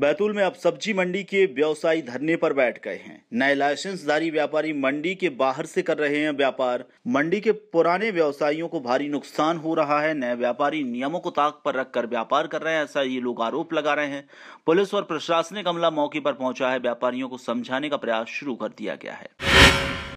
बैतूल में अब सब्जी मंडी के व्यवसायी धरने पर बैठ गए हैं नए लाइसेंसधारी व्यापारी मंडी के बाहर से कर रहे हैं व्यापार मंडी के पुराने व्यवसायियों को भारी नुकसान हो रहा है नए व्यापारी नियमों को ताक पर रखकर व्यापार कर रहे हैं ऐसा ये लोग आरोप लगा रहे हैं पुलिस और प्रशासनिक अमला मौके पर पहुंचा है व्यापारियों को समझाने का प्रयास शुरू कर दिया गया है